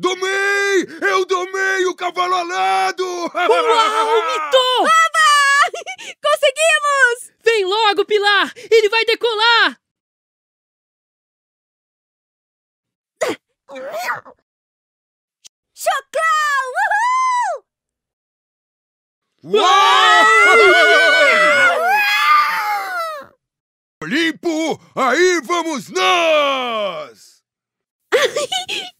Domei! Eu domei o cavalo alado! Uau, mitou! Ava! Ah, Conseguimos! Vem logo, Pilar! Ele vai decolar! Chocão! Uhul! Uau! Limpo! Aí vamos nós!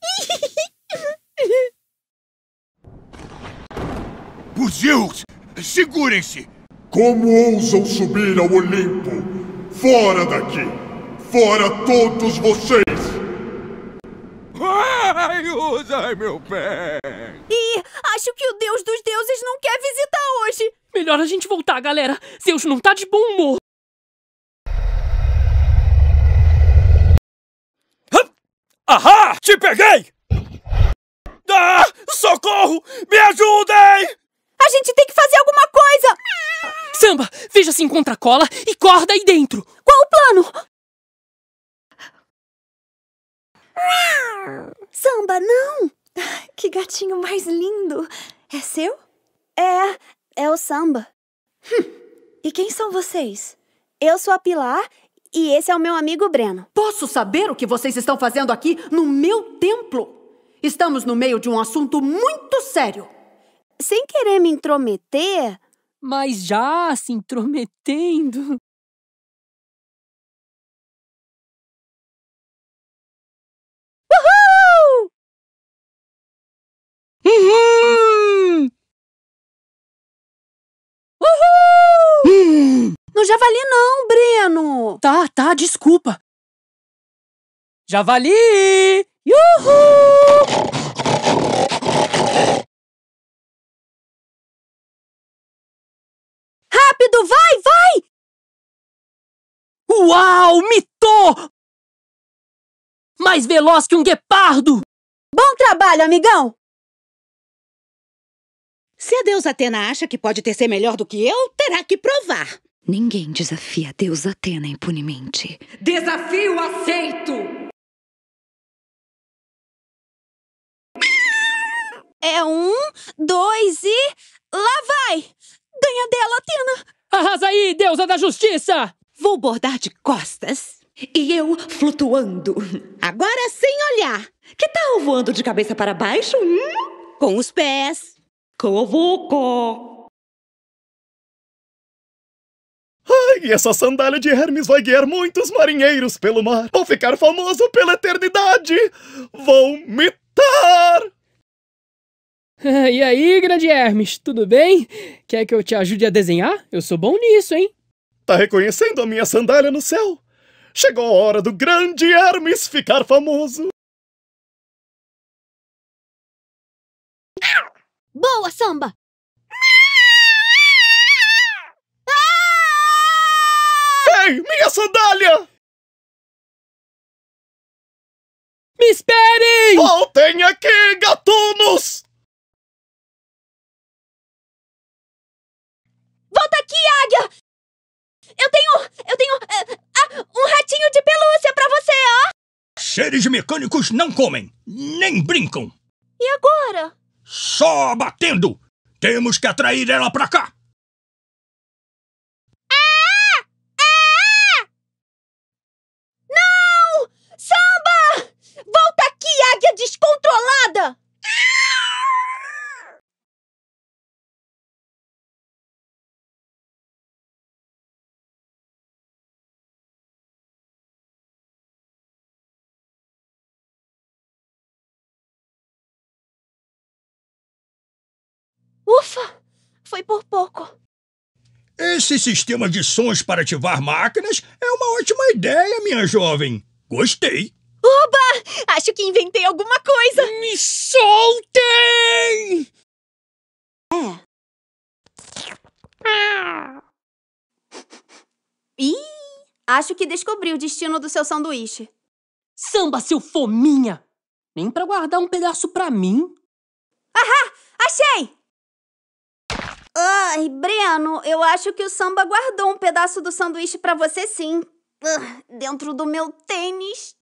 Os Segurem-se! Como ousam subir ao Olimpo? Fora daqui! Fora todos vocês! Ai, usai meu pé! Ih, acho que o deus dos deuses não quer visitar hoje! Melhor a gente voltar, galera! Zeus não tá de bom humor! Ahá! Te peguei! Ah! Socorro! Me ajudem! A gente tem que fazer alguma coisa! Samba, veja se encontra cola e corda aí dentro! Qual o plano? Samba, não! Que gatinho mais lindo! É seu? É, é o Samba. Hum. E quem são vocês? Eu sou a Pilar e esse é o meu amigo Breno. Posso saber o que vocês estão fazendo aqui no meu templo? Estamos no meio de um assunto muito sério sem querer me intrometer. Mas já se intrometendo. Uhul! Uhum! Uhul! No javali não, Breno! Tá, tá, desculpa. Javali! Uau, mitou! Mais veloz que um guepardo! Bom trabalho, amigão! Se a deusa Atena acha que pode ter ser melhor do que eu, terá que provar. Ninguém desafia a deusa Atena impunemente. Desafio aceito! É um, dois e. Lá vai! Ganha dela, Atena! Arrasa aí, deusa da justiça! Vou bordar de costas e eu flutuando. Agora sem olhar. Que tal voando de cabeça para baixo? Hum? Com os pés. Covoco. Ai, essa sandália de Hermes vai guiar muitos marinheiros pelo mar. Vou ficar famoso pela eternidade. Vomitar. e aí, grande Hermes, tudo bem? Quer que eu te ajude a desenhar? Eu sou bom nisso, hein? Tá reconhecendo a minha sandália no céu? Chegou a hora do grande Hermes ficar famoso! Boa, samba! Ei, minha sandália! Me esperem! Voltem aqui, gatunos! Seres mecânicos não comem, nem brincam. E agora? Só batendo! Temos que atrair ela pra cá! Ufa! Foi por pouco. Esse sistema de sons para ativar máquinas é uma ótima ideia, minha jovem. Gostei. Oba! Acho que inventei alguma coisa. Me soltem! É. Ah. Ih, acho que descobri o destino do seu sanduíche. Samba, seu fominha! Nem para guardar um pedaço para mim. Ahá! Achei! Ai, ah, Breno, eu acho que o samba guardou um pedaço do sanduíche para você sim. Uh, dentro do meu tênis.